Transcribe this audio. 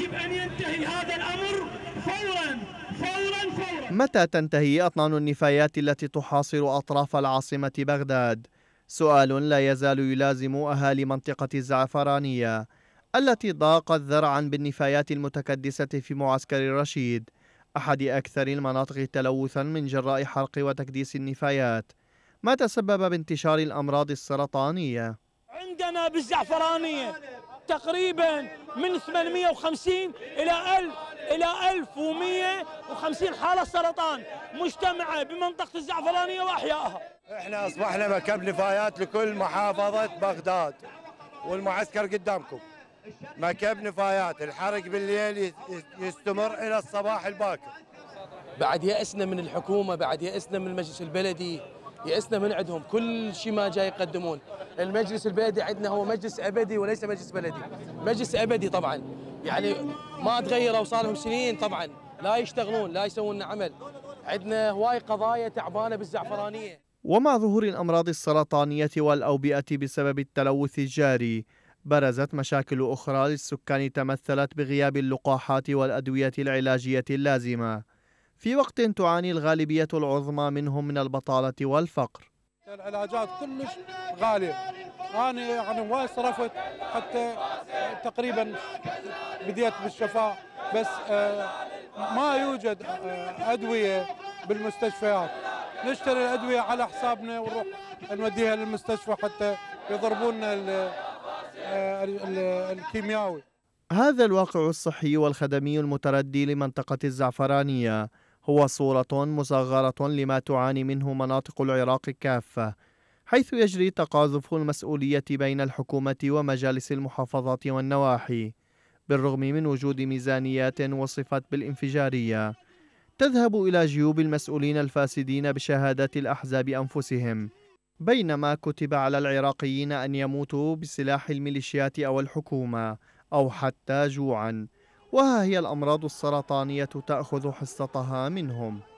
يجب أن ينتهي هذا الأمر فوراً فوراً فوراً متى تنتهي أطنان النفايات التي تحاصر أطراف العاصمة بغداد؟ سؤال لا يزال يلازم أهالي منطقة الزعفرانية التي ضاقت ذرعا بالنفايات المتكدسة في معسكر الرشيد أحد أكثر المناطق تلوثا من جراء حرق وتكديس النفايات ما تسبب بانتشار الأمراض السرطانية عندنا بالزعفرانية تقريبا من 850 الى 1000 الى 1150 حاله سرطان مجتمعه بمنطقه الزعفرانيه واحيائها. احنا اصبحنا مكب نفايات لكل محافظه بغداد والمعسكر قدامكم. مكب نفايات الحرق بالليل يستمر الى الصباح الباكر. بعد يأسنا من الحكومه، بعد يأسنا من المجلس البلدي، يأسنا من عندهم كل شيء ما جاي يقدمون المجلس البلدي عندنا هو مجلس ابدي وليس مجلس بلدي مجلس ابدي طبعا يعني ما تغيروا صار لهم سنين طبعا لا يشتغلون لا يسوون لنا عمل عندنا هواي قضايا تعبانه بالزعفرانيه ومع ظهور الامراض السرطانيه والاوبئه بسبب التلوث الجاري برزت مشاكل اخرى للسكان تمثلت بغياب اللقاحات والادويه العلاجيه اللازمه في وقت تعاني الغالبية العظمى منهم من البطالة والفقر العلاجات كلش غالية أنا يعني وين صرفت حتى تقريبا بديت بالشفاء بس آه، ما يوجد آه، أدوية بالمستشفيات نشتري الأدوية على حسابنا ونروح نوديها للمستشفى حتى يضربون آه، الكيمياوي هذا الواقع الصحي والخدمي المتردي لمنطقة الزعفرانية هو صورة مصغرة لما تعاني منه مناطق العراق كافة حيث يجري تقاذف المسؤولية بين الحكومة ومجالس المحافظات والنواحي بالرغم من وجود ميزانيات وصفت بالانفجارية تذهب إلى جيوب المسؤولين الفاسدين بشهادات الأحزاب أنفسهم بينما كتب على العراقيين أن يموتوا بسلاح الميليشيات أو الحكومة أو حتى جوعاً وها هي الأمراض السرطانية تأخذ حصتها منهم